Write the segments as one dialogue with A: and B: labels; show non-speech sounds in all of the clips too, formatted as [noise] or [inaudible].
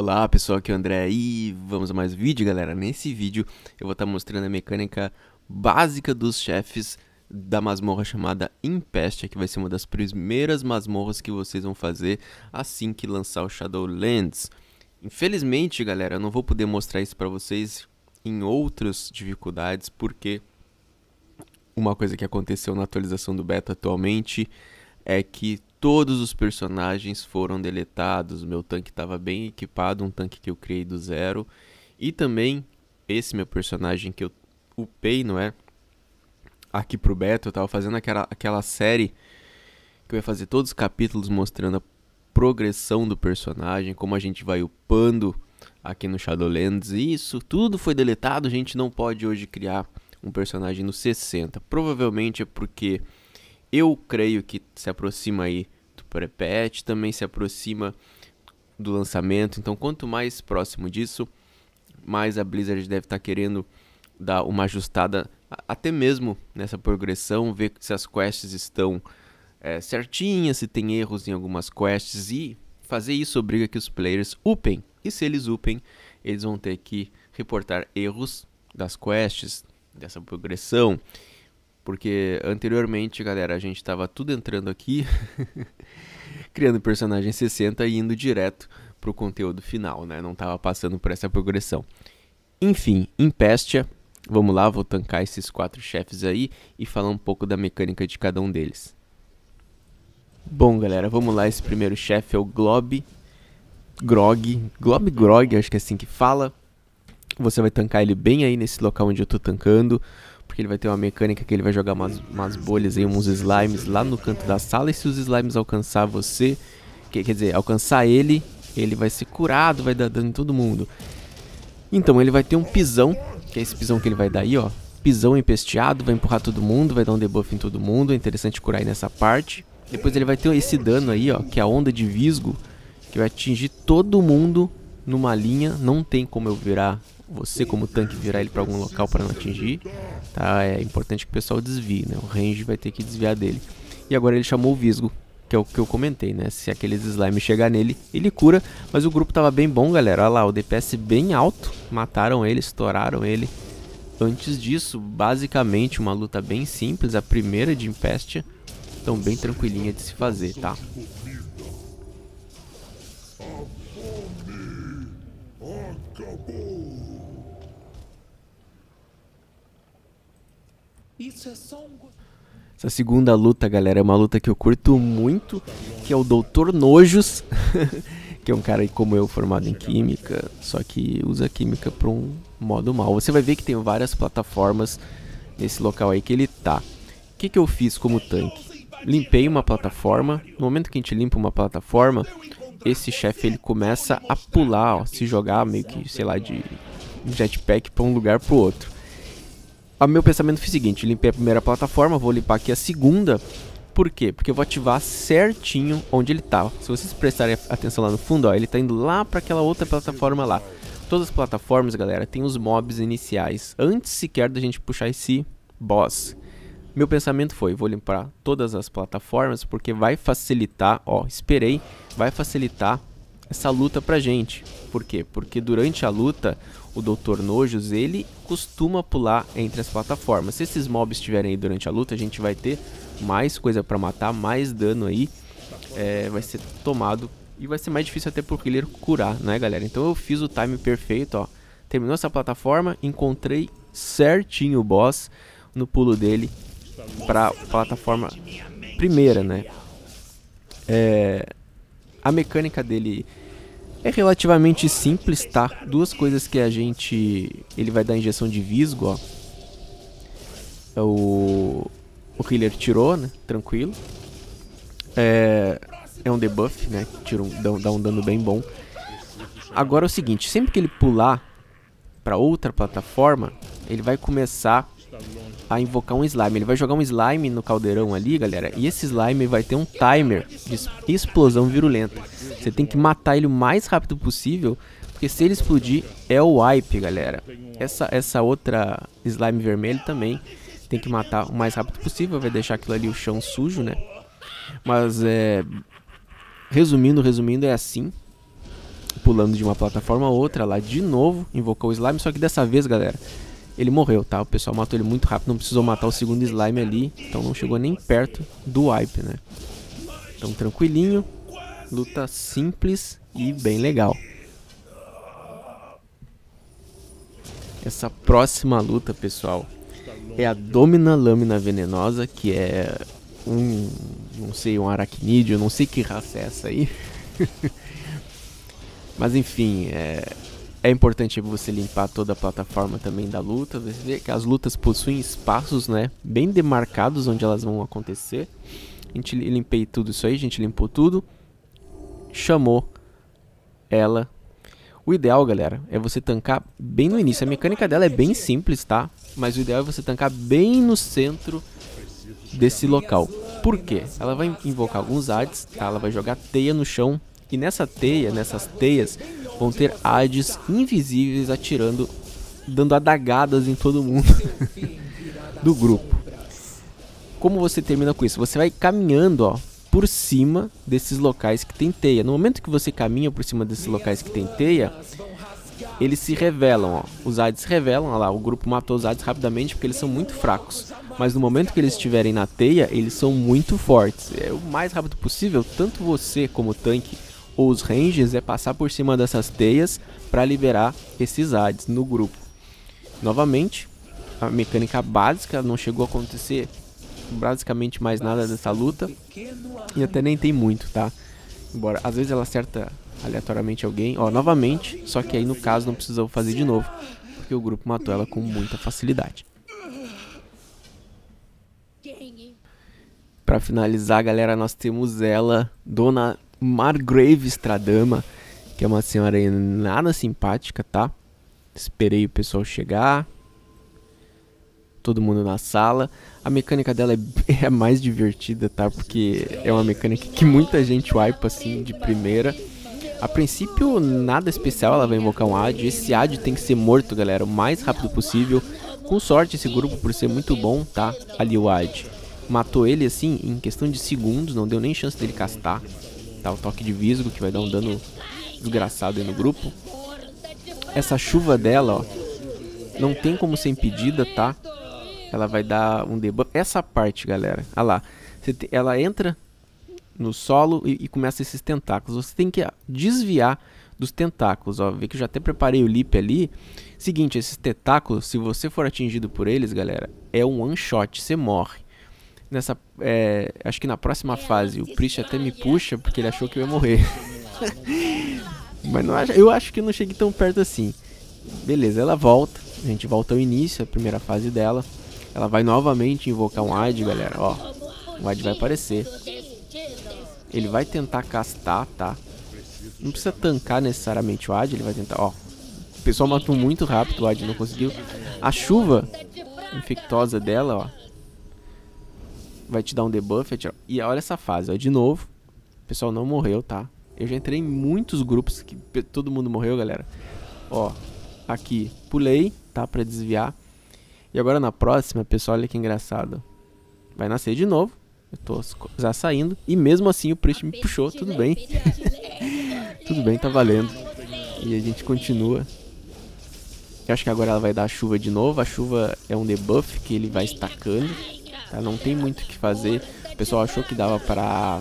A: Olá pessoal, aqui é o André e vamos a mais um vídeo galera. Nesse vídeo eu vou estar tá mostrando a mecânica básica dos chefes da masmorra chamada Impeste, que vai ser uma das primeiras masmorras que vocês vão fazer assim que lançar o Shadowlands. Infelizmente galera, eu não vou poder mostrar isso para vocês em outras dificuldades, porque uma coisa que aconteceu na atualização do beta atualmente é que Todos os personagens foram deletados. Meu tanque estava bem equipado, um tanque que eu criei do zero. E também esse meu personagem que eu upei, não é? Aqui pro Beto, eu tava fazendo aquela, aquela série que eu ia fazer todos os capítulos mostrando a progressão do personagem, como a gente vai upando aqui no Shadowlands. E isso tudo foi deletado, a gente não pode hoje criar um personagem no 60. Provavelmente é porque eu creio que se aproxima aí do pré-patch, também se aproxima do lançamento. Então, quanto mais próximo disso, mais a Blizzard deve estar tá querendo dar uma ajustada até mesmo nessa progressão, ver se as quests estão é, certinhas, se tem erros em algumas quests e fazer isso obriga que os players upem. E se eles upem, eles vão ter que reportar erros das quests, dessa progressão porque anteriormente, galera, a gente tava tudo entrando aqui, [laughs] criando personagem 60 e indo direto pro conteúdo final, né? Não tava passando por essa progressão. Enfim, Impestia, vamos lá, vou tancar esses quatro chefes aí e falar um pouco da mecânica de cada um deles. Bom, galera, vamos lá. Esse primeiro chefe é o Glob Grog. Glob Grog, acho que é assim que fala. Você vai tancar ele bem aí nesse local onde eu tô tancando porque ele vai ter uma mecânica que ele vai jogar umas, umas bolhas e uns slimes lá no canto da sala. E se os slimes alcançar você, que, quer dizer, alcançar ele, ele vai ser curado, vai dar dano em todo mundo. Então ele vai ter um pisão, que é esse pisão que ele vai dar aí, ó. Pisão empesteado, vai empurrar todo mundo, vai dar um debuff em todo mundo. É interessante curar aí nessa parte. Depois ele vai ter esse dano aí, ó, que é a onda de visgo, que vai atingir todo mundo numa linha. Não tem como eu virar você como tanque virar ele para algum local para não atingir, tá? É importante que o pessoal desvie, né? O range vai ter que desviar dele. E agora ele chamou o Visgo, que é o que eu comentei, né? Se aqueles slimes chegar nele, ele cura, mas o grupo tava bem bom, galera. Olha lá, o DPS bem alto, mataram ele, estouraram ele. Antes disso, basicamente uma luta bem simples, a primeira de Impestia, então bem tranquilinha de se fazer, tá? Acabou! Isso é só um... Essa segunda luta, galera, é uma luta que eu curto muito, que é o Doutor Nojos, [laughs] que é um cara como eu formado em química, só que usa química para um modo mal. Você vai ver que tem várias plataformas nesse local aí que ele tá. O que, que eu fiz como tanque? Limpei uma plataforma, no momento que a gente limpa uma plataforma, esse chefe ele começa a pular, ó, se jogar meio que, sei lá, de jetpack para um lugar para o outro. O ah, meu pensamento foi o seguinte, limpei a primeira plataforma, vou limpar aqui a segunda. Por quê? Porque eu vou ativar certinho onde ele tá. Se vocês prestarem atenção lá no fundo, ó, ele está indo lá para aquela outra plataforma lá. Todas as plataformas, galera, tem os mobs iniciais, antes sequer da gente puxar esse boss. Meu pensamento foi, vou limpar todas as plataformas porque vai facilitar, ó, esperei, vai facilitar essa luta pra gente. Por quê? Porque durante a luta, o Dr. Nojos, ele costuma pular entre as plataformas. Se esses mobs estiverem aí durante a luta, a gente vai ter mais coisa pra matar, mais dano aí. É, vai ser tomado e vai ser mais difícil até pro killer curar, né galera? Então eu fiz o time perfeito, ó. Terminou essa plataforma, encontrei certinho o boss no pulo dele para plataforma primeira, né? É, a mecânica dele é relativamente simples, tá? Duas coisas que a gente... Ele vai dar injeção de visgo, ó. É o, o healer tirou, né? Tranquilo. É, é um debuff, né? Tira um, dá, dá um dano bem bom. Agora é o seguinte, sempre que ele pular para outra plataforma, ele vai começar a invocar um slime. Ele vai jogar um slime no caldeirão ali, galera, e esse slime vai ter um timer de explosão virulenta. Você tem que matar ele o mais rápido possível, porque se ele explodir, é o wipe, galera. Essa, essa outra slime vermelho também tem que matar o mais rápido possível, vai deixar aquilo ali o chão sujo, né? Mas é... Resumindo, resumindo, é assim pulando de uma plataforma a outra lá de novo, invocou o slime, só que dessa vez, galera, ele morreu, tá? O pessoal matou ele muito rápido, não precisou matar o segundo slime ali, então não chegou nem perto do wipe, né? Então tranquilinho, luta simples e bem legal. Essa próxima luta, pessoal, é a Domina Lâmina Venenosa, que é um, não sei, um aracnídeo, não sei que raça é essa aí. [laughs] Mas enfim, é, é importante você limpar toda a plataforma também da luta. Você vê que as lutas possuem espaços, né? Bem demarcados onde elas vão acontecer. A gente limpei tudo isso aí, a gente limpou tudo. Chamou ela. O ideal, galera, é você tancar bem no início. A mecânica dela é bem simples, tá? Mas o ideal é você tancar bem no centro desse local. Por quê? Ela vai invocar alguns ads, tá? Ela vai jogar teia no chão. E nessa teia, nessas teias, vão ter Hades invisíveis atirando, dando adagadas em todo mundo [laughs] do grupo. Como você termina com isso? Você vai caminhando, ó, por cima desses locais que tem teia. No momento que você caminha por cima desses locais que tem teia, eles se revelam, ó. Os Hades se revelam, ó lá, o grupo matou os Hades rapidamente porque eles são muito fracos. Mas no momento que eles estiverem na teia, eles são muito fortes. É o mais rápido possível, tanto você como o tanque ou os ranges é passar por cima dessas teias para liberar esses ADs no grupo. Novamente, a mecânica básica não chegou a acontecer basicamente mais nada dessa luta e até nem tem muito, tá? Embora às vezes ela acerta aleatoriamente alguém, ó, novamente, só que aí no caso não precisou fazer de novo, porque o grupo matou ela com muita facilidade. Para finalizar, galera, nós temos ela, Dona Margrave Stradama, que é uma senhora nada simpática, tá? Esperei o pessoal chegar. Todo mundo na sala. A mecânica dela é, [laughs] é a mais divertida, tá? Porque é uma mecânica que muita gente wipe assim de primeira. A princípio, nada especial, ela vai invocar um AD. Esse AD tem que ser morto, galera, o mais rápido possível. Com sorte, esse grupo, por ser muito bom, tá ali o AD. Matou ele, assim, em questão de segundos, não deu nem chance dele castar o toque de visgo, que vai dar um dano desgraçado aí no grupo. Essa chuva dela, ó, não tem como ser impedida, tá? Ela vai dar um debuff. Essa parte, galera, olha lá. Te... Ela entra no solo e, e, começa esses tentáculos. Você tem que ah, desviar dos tentáculos, ó. Vê que eu já até preparei o leap ali. Seguinte, esses tentáculos, se você for atingido por eles, galera, é um one shot, você morre nessa. É, acho que na próxima é, fase o Priest até me puxa porque ele achou que eu ia morrer. [laughs]
B: Mas não, eu acho
A: que eu não cheguei tão perto assim. Beleza, ela volta. A gente volta ao início, a primeira fase dela. Ela vai novamente invocar um Ad, galera. Ó, o Ad vai aparecer. Ele vai tentar castar, tá? Não precisa tancar necessariamente o Ad, ele vai tentar. Ó, o pessoal matou muito rápido, o Ad não conseguiu. A chuva infectosa dela, ó, vai te dar um debuff. E olha essa fase, ó, de novo. O pessoal não morreu, tá? Eu já entrei em muitos grupos que todo mundo morreu, galera. Ó, aqui, pulei, tá? Pra desviar. E agora na próxima, pessoal, olha que engraçado. Vai nascer de novo. Eu tô já saindo. E mesmo assim o Priest me puxou, tudo bem. [laughs] tudo bem, tá valendo. E a gente continua. Eu acho que agora ela vai dar a chuva de novo. A chuva é um debuff que ele vai estacando. Tá? Não tem muito o que fazer. O pessoal achou que dava pra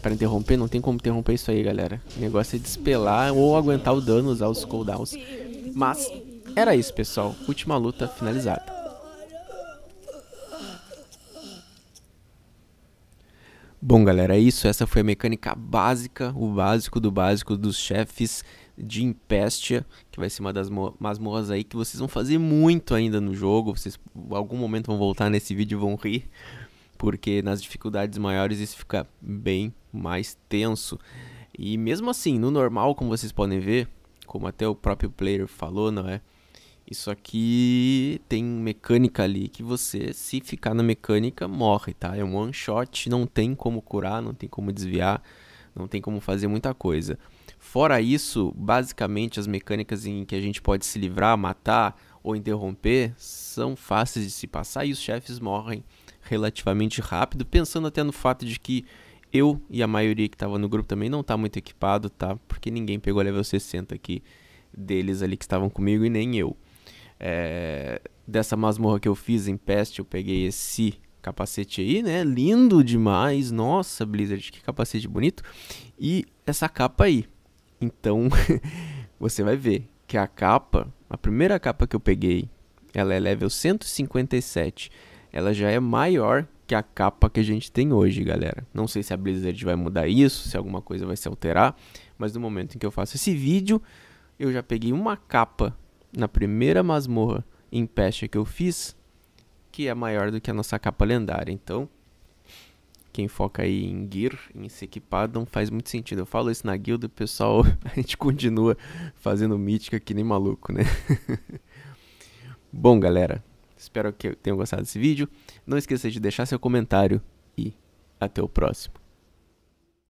A: para interromper, não tem como interromper isso aí, galera. O negócio é despelar ou aguentar o dano, usar os cooldowns. Mas era isso, pessoal. Última luta finalizada. Bom, galera, é isso. Essa foi a mecânica básica, o básico do básico dos chefes de Impestia, que vai ser uma das masmorras aí que vocês vão fazer muito ainda no jogo. Vocês, em algum momento, vão voltar nesse vídeo e vão rir, porque nas dificuldades maiores isso fica bem mais tenso. E mesmo assim, no normal, como vocês podem ver, como até o próprio player falou, não é? Isso aqui tem mecânica ali que você, se ficar na mecânica, morre, tá? É um one shot, não tem como curar, não tem como desviar, não tem como fazer muita coisa. Fora isso, basicamente as mecânicas em que a gente pode se livrar, matar ou interromper são fáceis de se passar e os chefes morrem relativamente rápido, pensando até no fato de que eu e a maioria que estava no grupo também não tá muito equipado, tá? Porque ninguém pegou level 60 aqui deles ali que estavam comigo e nem eu é, dessa masmorra que eu fiz em Pest, eu peguei esse capacete aí, né? Lindo demais. Nossa, Blizzard, que capacete bonito. E essa capa aí. Então, [laughs] você vai ver que a capa, a primeira capa que eu peguei, ela é level 157. Ela já é maior que a capa que a gente tem hoje, galera. Não sei se a Blizzard vai mudar isso, se alguma coisa vai se alterar, mas no momento em que eu faço esse vídeo, eu já peguei uma capa na primeira masmorra em peste que eu fiz, que é maior do que a nossa capa lendária. Então, quem foca aí em gear, em se equipar, não faz muito sentido. Eu falo isso na guilda, o pessoal, [laughs] a gente continua fazendo mítica que nem maluco, né? [laughs] Bom, galera, espero que tenham gostado desse vídeo. Não esqueça de deixar seu comentário e até o próximo.